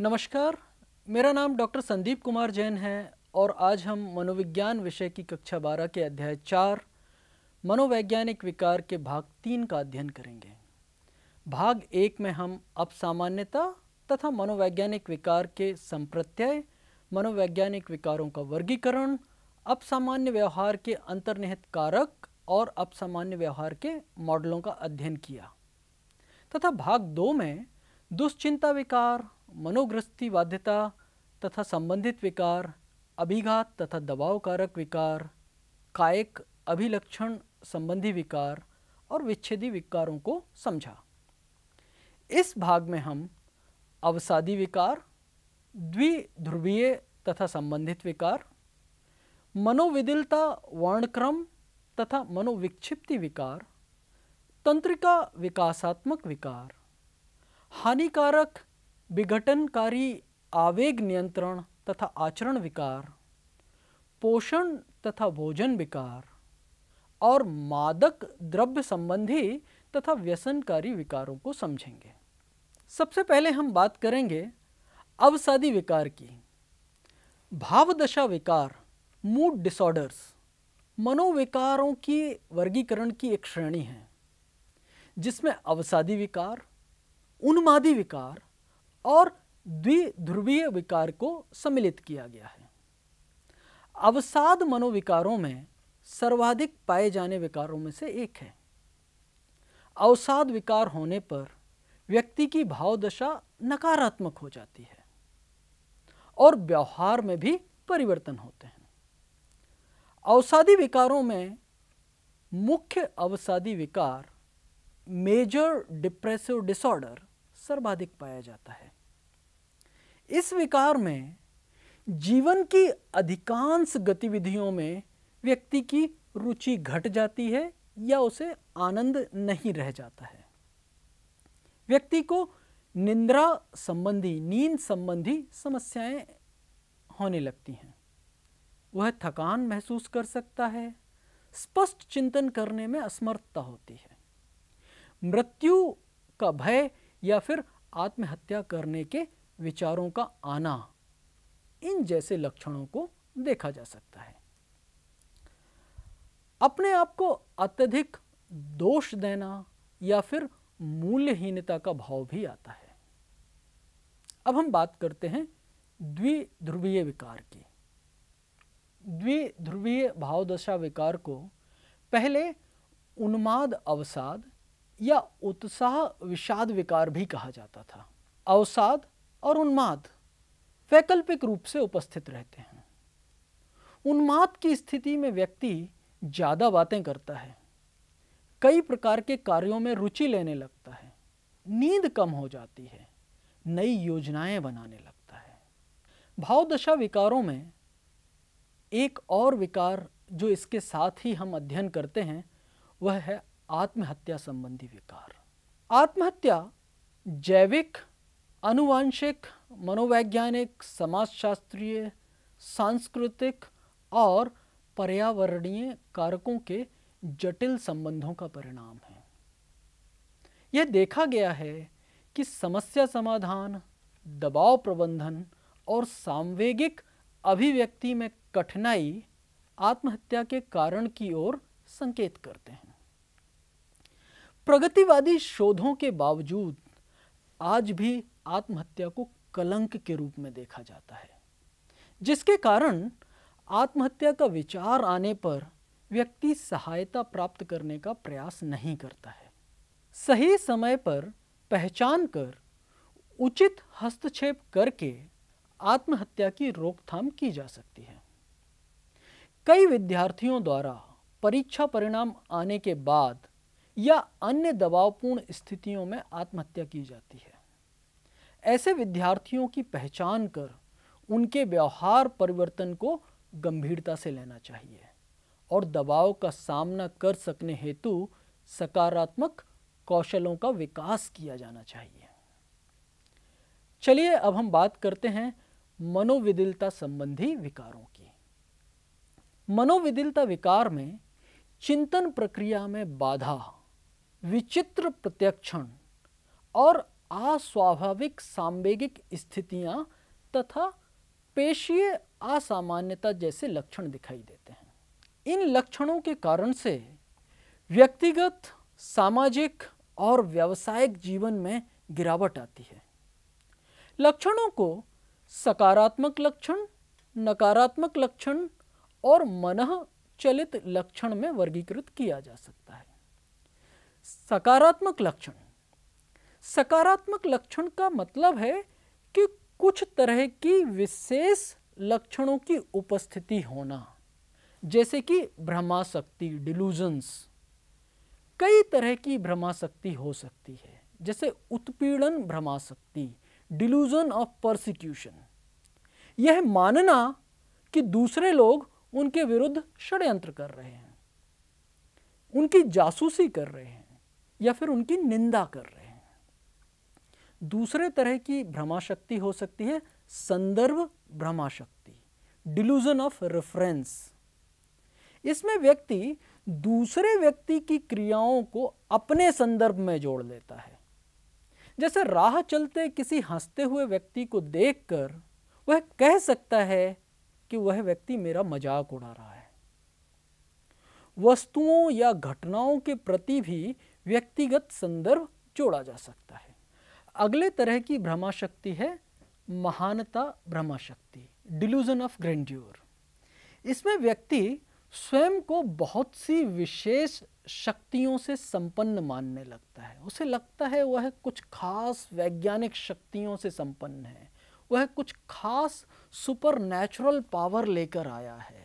नमस्कार मेरा नाम डॉक्टर संदीप कुमार जैन है और आज हम मनोविज्ञान विषय की कक्षा बारह के अध्याय चार मनोवैज्ञानिक विकार के भाग तीन का अध्ययन करेंगे भाग एक में हम अपसामान्यता तथा मनोवैज्ञानिक विकार के संप्रत्यय मनोवैज्ञानिक विकारों का वर्गीकरण अपसामान्य व्यवहार के अंतर्निहित कारक और अपसामान्य व्यवहार के मॉडलों का अध्ययन किया तथा भाग दो में दुश्चिंता विकार मनोग्रस्ती बाध्यता तथा संबंधित विकार अभिघात तथा दबाव कारक विकार कायिक अभिलक्षण संबंधी विकार और विच्छेदी विकारों को समझा इस भाग में हम अवसादी विकार द्विध्रुवीय तथा संबंधित विकार मनोविदिलता वर्णक्रम तथा मनोविक्षिप्ति विकार तंत्रिका विकासात्मक विकार हानिकारक विघटनकारी आवेग नियंत्रण तथा आचरण विकार पोषण तथा भोजन विकार और मादक द्रव्य संबंधी तथा व्यसनकारी विकारों को समझेंगे सबसे पहले हम बात करेंगे अवसादी विकार की भावदशा विकार मूड डिसऑर्डर्स मनोविकारों की वर्गीकरण की एक श्रेणी है जिसमें अवसादी विकार उन्मादी विकार और द्विध्रुवीय विकार को सम्मिलित किया गया है अवसाद मनोविकारों में सर्वाधिक पाए जाने विकारों में से एक है अवसाद विकार होने पर व्यक्ति की भावदशा नकारात्मक हो जाती है और व्यवहार में भी परिवर्तन होते हैं अवसादी विकारों में मुख्य अवसादी विकार मेजर डिप्रेसिव डिसऑर्डर सर्वाधिक पाया जाता है इस विकार में जीवन की अधिकांश गतिविधियों में व्यक्ति की रुचि घट जाती है या उसे आनंद नहीं रह जाता है व्यक्ति को निंद्रा संबंधी नींद संबंधी समस्याएं होने लगती हैं वह थकान महसूस कर सकता है स्पष्ट चिंतन करने में असमर्थता होती है मृत्यु का भय या फिर आत्महत्या करने के विचारों का आना इन जैसे लक्षणों को देखा जा सकता है अपने आप को अत्यधिक दोष देना या फिर मूल्यहीनता का भाव भी आता है अब हम बात करते हैं द्विध्रुवीय विकार की द्विध्रुवीय भावदशा विकार को पहले उन्माद अवसाद या उत्साह विषाद विकार भी कहा जाता था अवसाद और उन्माद वैकल्पिक रूप से उपस्थित रहते हैं उन्माद की स्थिति में व्यक्ति ज़्यादा बातें करता है कई प्रकार के कार्यों में रुचि लेने लगता है नींद कम हो जाती है नई योजनाएं बनाने लगता है भावदशा विकारों में एक और विकार जो इसके साथ ही हम अध्ययन करते हैं वह है आत्महत्या संबंधी विकार आत्महत्या जैविक अनुवांशिक मनोवैज्ञानिक समाजशास्त्रीय सांस्कृतिक और पर्यावरणीय कारकों के जटिल संबंधों का परिणाम है यह देखा गया है कि समस्या समाधान दबाव प्रबंधन और सांवेगिक अभिव्यक्ति में कठिनाई आत्महत्या के कारण की ओर संकेत करते हैं प्रगतिवादी शोधों के बावजूद आज भी आत्महत्या को कलंक के रूप में देखा जाता है जिसके कारण आत्महत्या का विचार आने पर व्यक्ति सहायता प्राप्त करने का प्रयास नहीं करता है सही समय पर पहचान कर उचित हस्तक्षेप करके आत्महत्या की रोकथाम की जा सकती है कई विद्यार्थियों द्वारा परीक्षा परिणाम आने के बाद या अन्य दबावपूर्ण स्थितियों में आत्महत्या की जाती है ऐसे विद्यार्थियों की पहचान कर उनके व्यवहार परिवर्तन को गंभीरता से लेना चाहिए और दबाव का सामना कर सकने हेतु सकारात्मक कौशलों का विकास किया जाना चाहिए चलिए अब हम बात करते हैं मनोविदिलता संबंधी विकारों की मनोविदिलता विकार में चिंतन प्रक्रिया में बाधा विचित्र प्रत्यक्षण और अस्वाभाविक सांवेगिक स्थितियां तथा पेशीय असामान्यता जैसे लक्षण दिखाई देते हैं इन लक्षणों के कारण से व्यक्तिगत सामाजिक और व्यावसायिक जीवन में गिरावट आती है लक्षणों को सकारात्मक लक्षण नकारात्मक लक्षण और मनः चलित लक्षण में वर्गीकृत किया जा सकता है सकारात्मक लक्षण सकारात्मक लक्षण का मतलब है कि कुछ तरह की विशेष लक्षणों की उपस्थिति होना जैसे कि भ्रमाशक्ति डिलूजन्स कई तरह की भ्रमाशक्ति हो सकती है जैसे उत्पीड़न भ्रमाशक्ति डिलूजन ऑफ परसिक्यूशन यह मानना कि दूसरे लोग उनके विरुद्ध षड्यंत्र कर रहे हैं उनकी जासूसी कर रहे हैं या फिर उनकी निंदा कर रहे हैं दूसरे तरह की भ्रमाशक्ति हो सकती है संदर्भ भ्रमाशक्ति डिलूजन ऑफ रेफरेंस इसमें व्यक्ति दूसरे व्यक्ति की क्रियाओं को अपने संदर्भ में जोड़ लेता है जैसे राह चलते किसी हंसते हुए व्यक्ति को देखकर वह कह सकता है कि वह व्यक्ति मेरा मजाक उड़ा रहा है वस्तुओं या घटनाओं के प्रति भी व्यक्तिगत संदर्भ जोड़ा जा सकता है अगले तरह की भ्रमाशक्ति है महानता भ्रमाशक्ति डिल्यूजन ऑफ ग्रेंड्योर इसमें व्यक्ति स्वयं को बहुत सी विशेष शक्तियों से संपन्न मानने लगता है उसे लगता है वह कुछ खास वैज्ञानिक शक्तियों से संपन्न है वह कुछ खास सुपर नेचुरल पावर लेकर आया है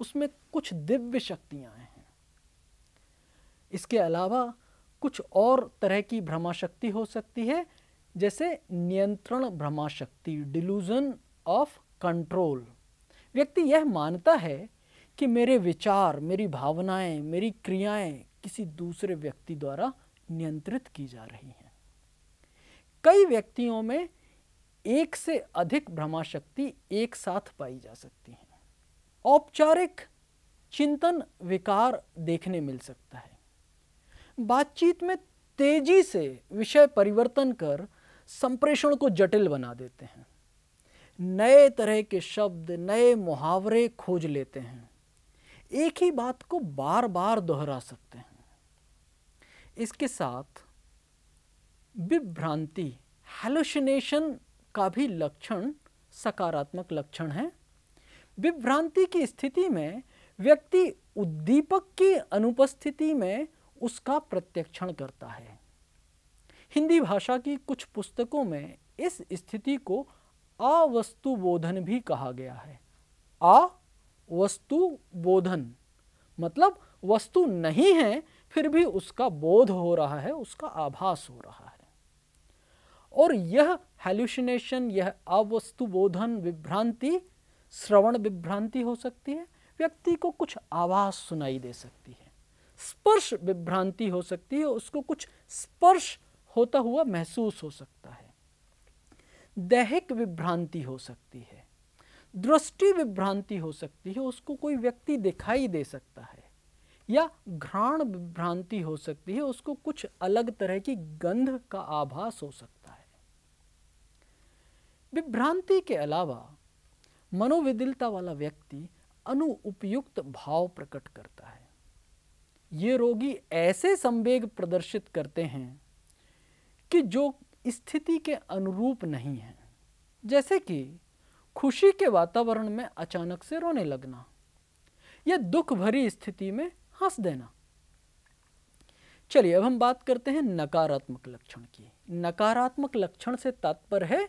उसमें कुछ दिव्य शक्तियाँ हैं इसके अलावा कुछ और तरह की भ्रमाशक्ति हो सकती है जैसे नियंत्रण भ्रमा शक्ति डिलूजन ऑफ कंट्रोल व्यक्ति यह मानता है कि मेरे विचार मेरी भावनाएं मेरी क्रियाएं किसी दूसरे व्यक्ति द्वारा नियंत्रित की जा रही हैं कई व्यक्तियों में एक से अधिक भ्रमा शक्ति एक साथ पाई जा सकती है औपचारिक चिंतन विकार देखने मिल सकता है बातचीत में तेजी से विषय परिवर्तन कर संप्रेषण को जटिल बना देते हैं नए तरह के शब्द नए मुहावरे खोज लेते हैं एक ही बात को बार बार दोहरा सकते हैं इसके साथ विभ्रांति हेलोशिनेशन का भी लक्षण सकारात्मक लक्षण है विभ्रांति की स्थिति में व्यक्ति उद्दीपक की अनुपस्थिति में उसका प्रत्यक्षण करता है हिंदी भाषा की कुछ पुस्तकों में इस स्थिति को बोधन भी कहा गया है आ वस्तु बोधन मतलब वस्तु नहीं है फिर भी उसका बोध हो रहा है उसका आभास हो रहा है और यह हेल्यूशनेशन यह अवस्तु बोधन विभ्रांति श्रवण विभ्रांति हो सकती है व्यक्ति को कुछ आवाज़ सुनाई दे सकती है स्पर्श विभ्रांति हो सकती है उसको कुछ स्पर्श होता हुआ महसूस हो सकता है दैहिक विभ्रांति हो सकती है दृष्टि विभ्रांति हो सकती है उसको कोई व्यक्ति दिखाई दे सकता है या घ्राण विभ्रांति हो सकती है उसको कुछ अलग तरह की गंध का आभास हो सकता है विभ्रांति के अलावा मनोविदिलता वाला व्यक्ति अनुपयुक्त भाव प्रकट करता है ये रोगी ऐसे संवेग प्रदर्शित करते हैं कि जो स्थिति के अनुरूप नहीं है जैसे कि खुशी के वातावरण में अचानक से रोने लगना या दुख भरी स्थिति में हंस देना चलिए अब हम बात करते हैं नकारात्मक लक्षण की नकारात्मक लक्षण से तात्पर्य है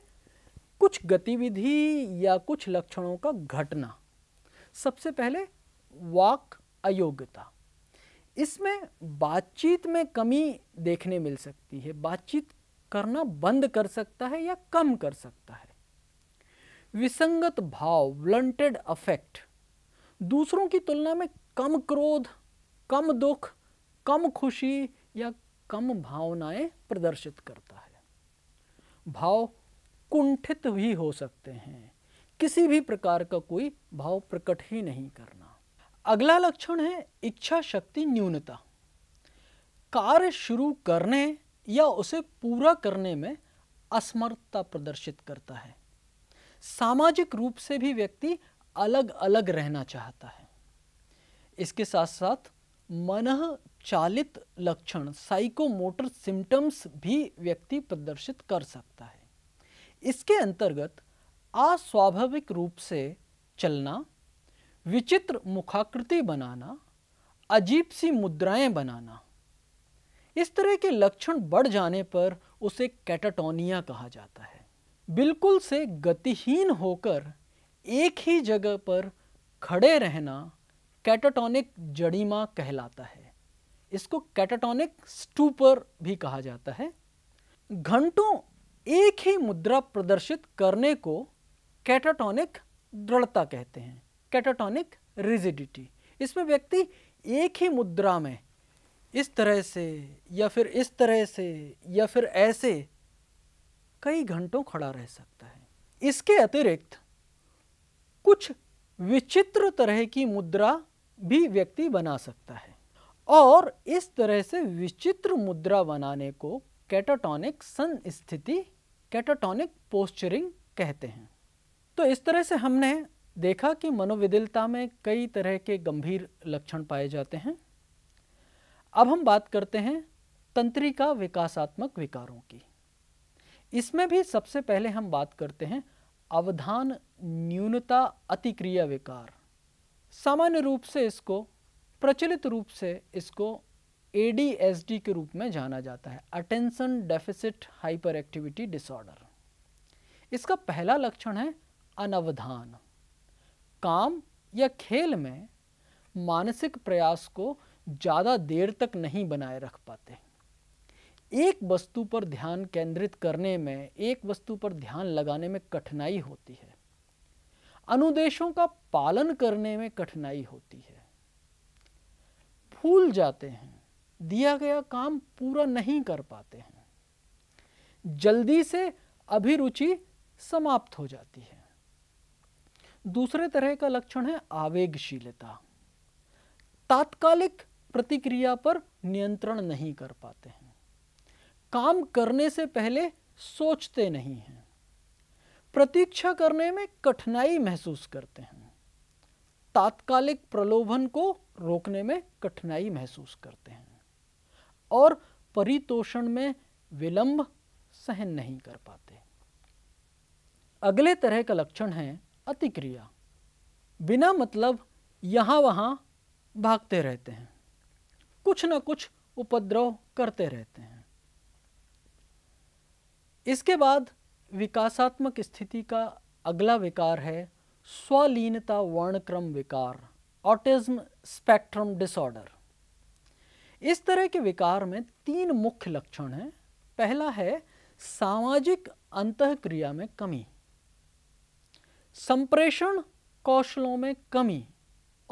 कुछ गतिविधि या कुछ लक्षणों का घटना सबसे पहले वाक अयोग्यता इसमें बातचीत में कमी देखने मिल सकती है बातचीत करना बंद कर सकता है या कम कर सकता है विसंगत भाव ब्लंटेड अफेक्ट दूसरों की तुलना में कम क्रोध कम दुख कम खुशी या कम भावनाएं प्रदर्शित करता है भाव कुंठित भी हो सकते हैं किसी भी प्रकार का कोई भाव प्रकट ही नहीं करना अगला लक्षण है इच्छा शक्ति न्यूनता कार्य शुरू करने या उसे पूरा करने में असमर्थता प्रदर्शित करता है सामाजिक रूप से भी व्यक्ति अलग अलग रहना चाहता है इसके साथ साथ मन चालित लक्षण साइकोमोटर सिम्टम्स भी व्यक्ति प्रदर्शित कर सकता है इसके अंतर्गत अस्वाभाविक रूप से चलना विचित्र मुखाकृति बनाना अजीब सी मुद्राएं बनाना इस तरह के लक्षण बढ़ जाने पर उसे कैटाटोनिया कहा जाता है बिल्कुल से गतिहीन होकर एक ही जगह पर खड़े रहना कैटाटोनिक जड़ीमा कहलाता है इसको कैटाटोनिक स्टूपर भी कहा जाता है घंटों एक ही मुद्रा प्रदर्शित करने को कैटाटोनिक दृढ़ता कहते हैं कैटाटोनिक रिजिडिटी इसमें व्यक्ति एक ही मुद्रा में इस तरह से या फिर इस तरह से या फिर ऐसे कई घंटों खड़ा रह सकता है इसके अतिरिक्त कुछ विचित्र तरह की मुद्रा भी व्यक्ति बना सकता है और इस तरह से विचित्र मुद्रा बनाने को कैटाटोनिक स्थिति कैटाटोनिक पोस्चरिंग कहते हैं तो इस तरह से हमने देखा कि मनोविदिलता में कई तरह के गंभीर लक्षण पाए जाते हैं अब हम बात करते हैं तंत्रिका विकासात्मक विकारों की इसमें भी सबसे पहले हम बात करते हैं अवधान न्यूनता अतिक्रिया विकार सामान्य रूप से इसको प्रचलित रूप से इसको ए के रूप में जाना जाता है attention deficit hyperactivity disorder इसका पहला लक्षण है अनवधान काम या खेल में मानसिक प्रयास को ज़्यादा देर तक नहीं बनाए रख पाते एक वस्तु पर ध्यान केंद्रित करने में एक वस्तु पर ध्यान लगाने में कठिनाई होती है अनुदेशों का पालन करने में कठिनाई होती है भूल जाते हैं दिया गया काम पूरा नहीं कर पाते हैं जल्दी से अभिरुचि समाप्त हो जाती है दूसरे तरह का लक्षण है आवेगशीलता तात्कालिक प्रतिक्रिया पर नियंत्रण नहीं कर पाते हैं काम करने से पहले सोचते नहीं हैं प्रतीक्षा करने में कठिनाई महसूस करते हैं तात्कालिक प्रलोभन को रोकने में कठिनाई महसूस करते हैं और परितोषण में विलंब सहन नहीं कर पाते अगले तरह का लक्षण है अतिक्रिया बिना मतलब यहाँ वहाँ भागते रहते हैं कुछ न कुछ उपद्रव करते रहते हैं इसके बाद विकासात्मक स्थिति का अगला विकार है स्वलीनता वर्णक्रम विकार ऑटिज्म स्पेक्ट्रम डिसऑर्डर इस तरह के विकार में तीन मुख्य लक्षण हैं पहला है सामाजिक अंतः क्रिया में कमी संप्रेषण कौशलों में कमी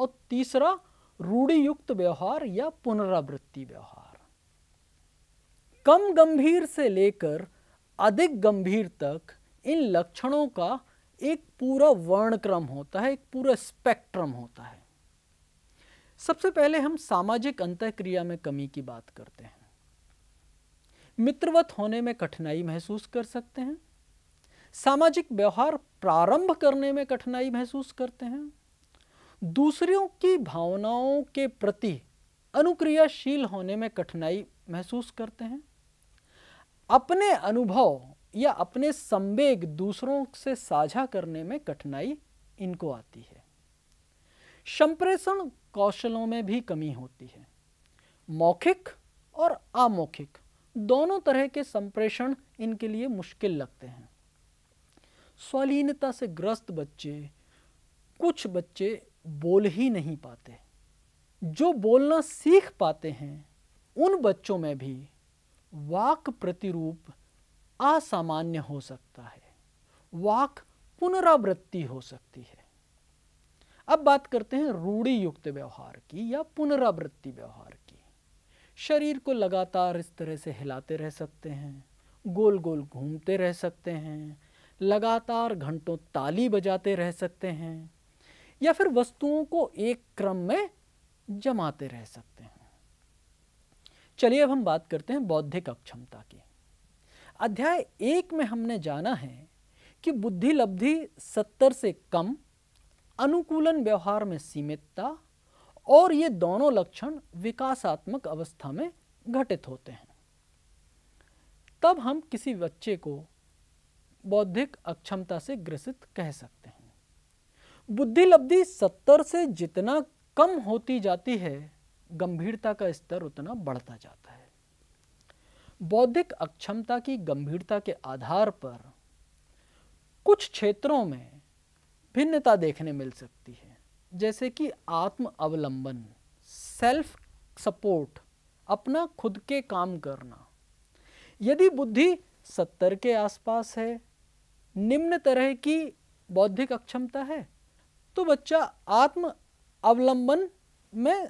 और तीसरा रूढ़ियुक्त व्यवहार या पुनरावृत्ति व्यवहार कम गंभीर से लेकर अधिक गंभीर तक इन लक्षणों का एक पूरा वर्णक्रम होता है एक पूरा स्पेक्ट्रम होता है सबसे पहले हम सामाजिक अंतक्रिया में कमी की बात करते हैं मित्रवत होने में कठिनाई महसूस कर सकते हैं सामाजिक व्यवहार प्रारंभ करने में कठिनाई महसूस करते हैं दूसरों की भावनाओं के प्रति अनुक्रियाशील होने में कठिनाई महसूस करते हैं अपने अनुभव या अपने संवेग दूसरों से साझा करने में कठिनाई इनको आती है संप्रेषण कौशलों में भी कमी होती है मौखिक और अमौखिक दोनों तरह के संप्रेषण इनके लिए मुश्किल लगते हैं स्वालीनता से ग्रस्त बच्चे कुछ बच्चे बोल ही नहीं पाते जो बोलना सीख पाते हैं उन बच्चों में भी वाक प्रतिरूप असामान्य हो सकता है वाक पुनरावृत्ति हो सकती है अब बात करते हैं रूढ़ी युक्त व्यवहार की या पुनरावृत्ति व्यवहार की शरीर को लगातार इस तरह से हिलाते रह सकते हैं गोल गोल घूमते रह सकते हैं लगातार घंटों ताली बजाते रह सकते हैं या फिर वस्तुओं को एक क्रम में जमाते रह सकते हैं चलिए अब हम बात करते हैं बौद्धिक अक्षमता की अध्याय एक में हमने जाना है कि बुद्धि लब्धि सत्तर से कम अनुकूलन व्यवहार में सीमितता और ये दोनों लक्षण विकासात्मक अवस्था में घटित होते हैं तब हम किसी बच्चे को बौद्धिक अक्षमता से ग्रसित कह सकते हैं बुद्धि लब्धि सत्तर से जितना कम होती जाती है गंभीरता का स्तर उतना बढ़ता जाता है बौद्धिक अक्षमता की गंभीरता के आधार पर कुछ क्षेत्रों में भिन्नता देखने मिल सकती है जैसे कि आत्म अवलंबन सेल्फ सपोर्ट अपना खुद के काम करना यदि बुद्धि सत्तर के आसपास है निम्न तरह की बौद्धिक अक्षमता है तो बच्चा आत्म अवलंबन में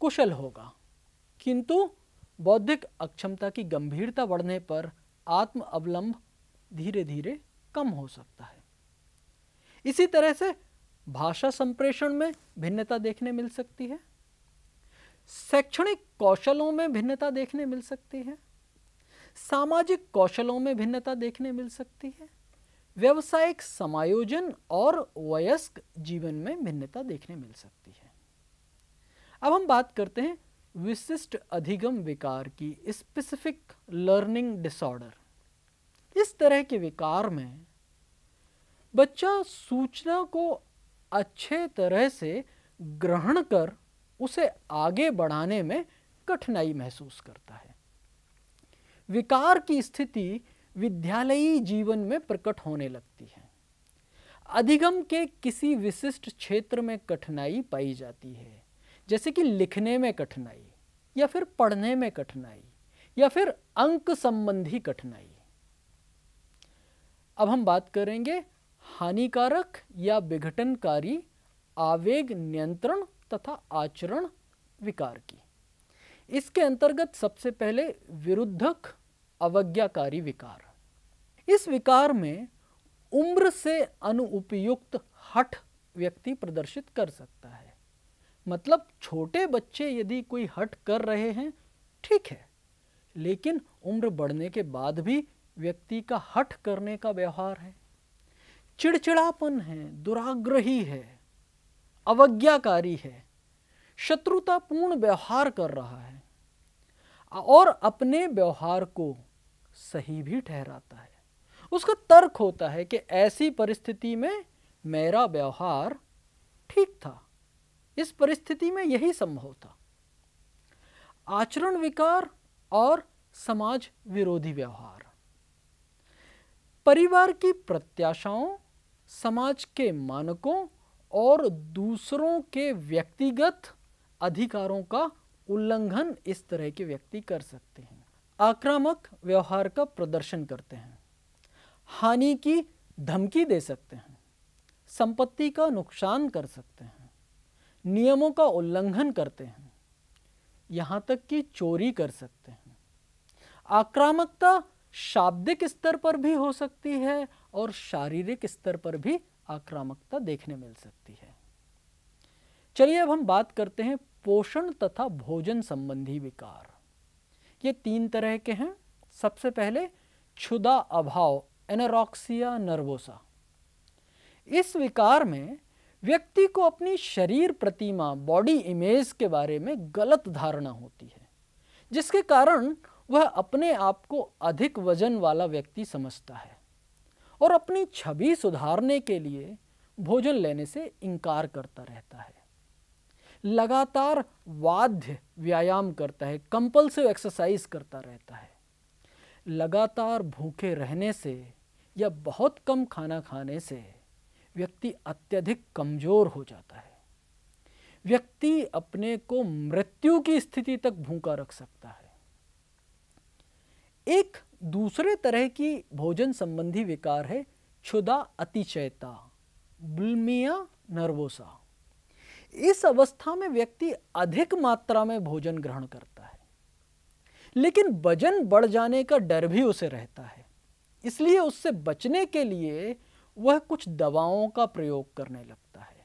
कुशल होगा किंतु बौद्धिक अक्षमता की गंभीरता बढ़ने पर आत्म अवलंब धीरे धीरे कम हो सकता है इसी तरह से भाषा संप्रेषण में भिन्नता देखने मिल सकती है शैक्षणिक कौशलों में भिन्नता देखने मिल सकती है सामाजिक कौशलों में भिन्नता देखने मिल सकती है व्यवसायिक समायोजन और वयस्क जीवन में भिन्नता देखने मिल सकती है अब हम बात करते हैं विशिष्ट अधिगम विकार की स्पेसिफिक लर्निंग डिसऑर्डर इस तरह के विकार में बच्चा सूचना को अच्छे तरह से ग्रहण कर उसे आगे बढ़ाने में कठिनाई महसूस करता है विकार की स्थिति विद्यालयी जीवन में प्रकट होने लगती है अधिगम के किसी विशिष्ट क्षेत्र में कठिनाई पाई जाती है जैसे कि लिखने में कठिनाई या फिर पढ़ने में कठिनाई या फिर अंक संबंधी कठिनाई अब हम बात करेंगे हानिकारक या विघटनकारी आवेग नियंत्रण तथा आचरण विकार की इसके अंतर्गत सबसे पहले विरुद्धक अवज्ञाकारी विकार इस विकार में उम्र से अनुपयुक्त हठ व्यक्ति प्रदर्शित कर सकता है मतलब छोटे बच्चे यदि कोई हट कर रहे हैं ठीक है लेकिन उम्र बढ़ने के बाद भी व्यक्ति का हट करने का व्यवहार है चिड़चिड़ापन है दुराग्रही है अवज्ञाकारी है शत्रुतापूर्ण व्यवहार कर रहा है और अपने व्यवहार को सही भी ठहराता है उसका तर्क होता है कि ऐसी परिस्थिति में मेरा व्यवहार ठीक था इस परिस्थिति में यही संभव था आचरण विकार और समाज विरोधी व्यवहार परिवार की प्रत्याशाओं समाज के मानकों और दूसरों के व्यक्तिगत अधिकारों का उल्लंघन इस तरह के व्यक्ति कर सकते हैं आक्रामक व्यवहार का प्रदर्शन करते हैं हानि की धमकी दे सकते हैं संपत्ति का नुकसान कर सकते हैं नियमों का उल्लंघन करते हैं यहाँ तक कि चोरी कर सकते हैं आक्रामकता शाब्दिक स्तर पर भी हो सकती है और शारीरिक स्तर पर भी आक्रामकता देखने मिल सकती है चलिए अब हम बात करते हैं पोषण तथा भोजन संबंधी विकार ये तीन तरह के हैं सबसे पहले क्षुदा अभाव एनरोक्सिया नर्वोसा इस विकार में व्यक्ति को अपनी शरीर प्रतिमा बॉडी इमेज के बारे में गलत धारणा होती है जिसके कारण वह अपने आप को अधिक वजन वाला व्यक्ति समझता है और अपनी छवि सुधारने के लिए भोजन लेने से इनकार करता रहता है लगातार वाद्य व्यायाम करता है कंपल्सिव एक्सरसाइज करता रहता है लगातार भूखे रहने से या बहुत कम खाना खाने से व्यक्ति अत्यधिक कमज़ोर हो जाता है व्यक्ति अपने को मृत्यु की स्थिति तक भूखा रख सकता है एक दूसरे तरह की भोजन संबंधी विकार है क्षुदा अतिचयता बुलमिया नर्वोसा इस अवस्था में व्यक्ति अधिक मात्रा में भोजन ग्रहण करता है लेकिन वजन बढ़ जाने का डर भी उसे रहता है इसलिए उससे बचने के लिए वह कुछ दवाओं का प्रयोग करने लगता है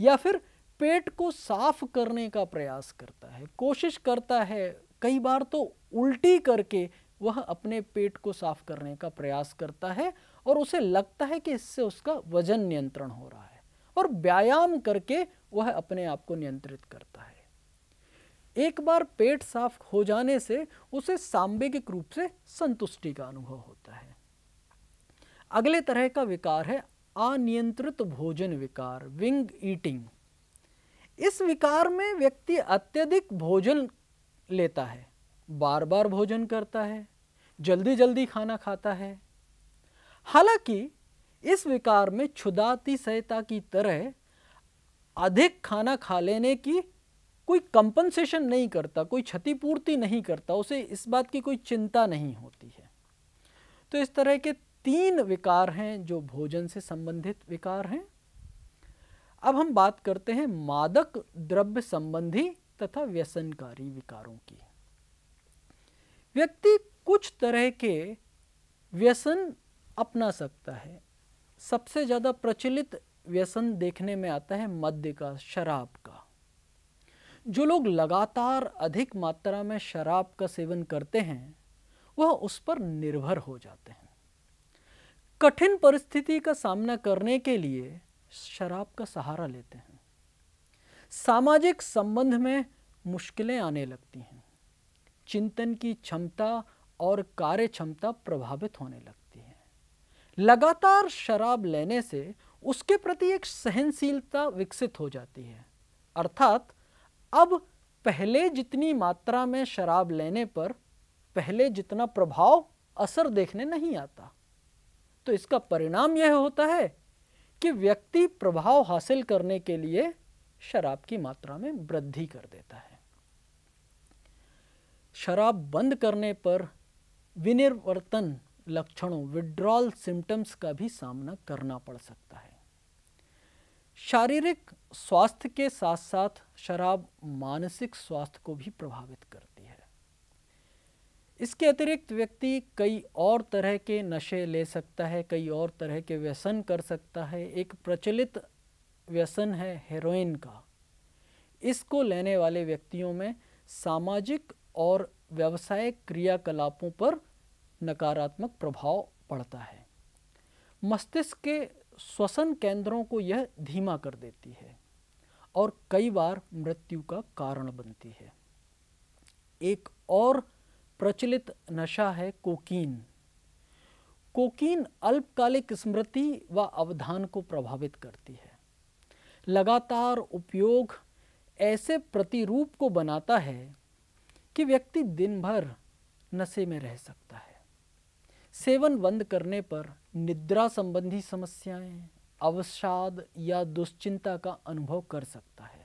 या फिर पेट को साफ करने का प्रयास करता है कोशिश करता है कई बार तो उल्टी करके वह अपने पेट को साफ करने का प्रयास करता है और उसे लगता है कि इससे उसका वजन नियंत्रण हो रहा है और व्यायाम करके वह अपने आप को नियंत्रित करता है एक बार पेट साफ हो जाने से उसे सांवेगिक रूप से संतुष्टि का अनुभव होता है अगले तरह का विकार है अनियंत्रित भोजन विकार विंग ईटिंग इस विकार में व्यक्ति अत्यधिक भोजन लेता है बार बार भोजन करता है जल्दी जल्दी खाना खाता है हालांकि इस विकार में क्षुदाती सहायता की तरह अधिक खाना खा लेने की कोई कंपनसेशन नहीं करता कोई क्षतिपूर्ति नहीं करता उसे इस बात की कोई चिंता नहीं होती है तो इस तरह के तीन विकार हैं जो भोजन से संबंधित विकार हैं अब हम बात करते हैं मादक द्रव्य संबंधी तथा व्यसनकारी विकारों की व्यक्ति कुछ तरह के व्यसन अपना सकता है सबसे ज़्यादा प्रचलित व्यसन देखने में आता है मद्य का शराब का जो लोग लगातार अधिक मात्रा में शराब का सेवन करते हैं वह उस पर निर्भर हो जाते हैं कठिन परिस्थिति का सामना करने के लिए शराब का सहारा लेते हैं सामाजिक संबंध में मुश्किलें आने लगती हैं चिंतन की क्षमता और कार्य क्षमता प्रभावित होने लगती लगातार शराब लेने से उसके प्रति एक सहनशीलता विकसित हो जाती है अर्थात अब पहले जितनी मात्रा में शराब लेने पर पहले जितना प्रभाव असर देखने नहीं आता तो इसका परिणाम यह होता है कि व्यक्ति प्रभाव हासिल करने के लिए शराब की मात्रा में वृद्धि कर देता है शराब बंद करने पर विनिर्वर्तन लक्षणों विड्रॉल सिम्टम्स का भी सामना करना पड़ सकता है शारीरिक स्वास्थ्य के साथ साथ शराब मानसिक स्वास्थ्य को भी प्रभावित करती है इसके अतिरिक्त व्यक्ति कई और तरह के नशे ले सकता है कई और तरह के व्यसन कर सकता है एक प्रचलित व्यसन है हेरोइन का इसको लेने वाले व्यक्तियों में सामाजिक और व्यवसायिक क्रियाकलापों पर नकारात्मक प्रभाव पड़ता है मस्तिष्क के श्वसन केंद्रों को यह धीमा कर देती है और कई बार मृत्यु का कारण बनती है एक और प्रचलित नशा है कोकीन कोकीन अल्पकालिक स्मृति व अवधान को प्रभावित करती है लगातार उपयोग ऐसे प्रतिरूप को बनाता है कि व्यक्ति दिन भर नशे में रह सकता है सेवन बंद करने पर निद्रा संबंधी समस्याएं, अवसाद या दुश्चिंता का अनुभव कर सकता है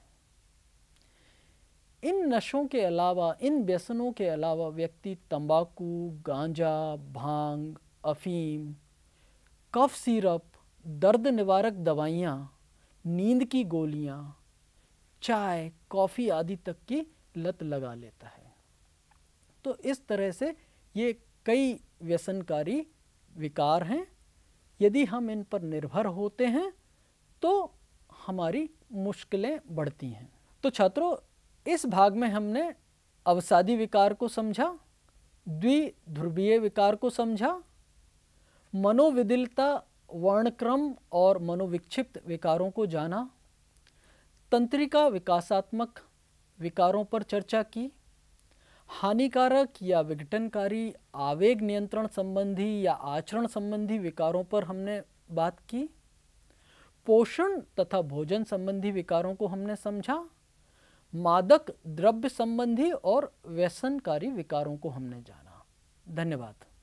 इन नशों के अलावा इन व्यसनों के अलावा व्यक्ति तंबाकू, गांजा भांग अफीम कफ सिरप दर्द निवारक दवाइयाँ नींद की गोलियाँ चाय कॉफ़ी आदि तक की लत लगा लेता है तो इस तरह से ये कई व्यसनकारी विकार हैं यदि हम इन पर निर्भर होते हैं तो हमारी मुश्किलें बढ़ती हैं तो छात्रों इस भाग में हमने अवसादी विकार को समझा द्विध्रुवीय विकार को समझा मनोविदिलता वर्णक्रम और मनोविक्षिप्त विकारों को जाना तंत्रिका विकासात्मक विकारों पर चर्चा की हानिकारक या विघटनकारी आवेग नियंत्रण संबंधी या आचरण संबंधी विकारों पर हमने बात की पोषण तथा भोजन संबंधी विकारों को हमने समझा मादक द्रव्य संबंधी और व्यसनकारी विकारों को हमने जाना धन्यवाद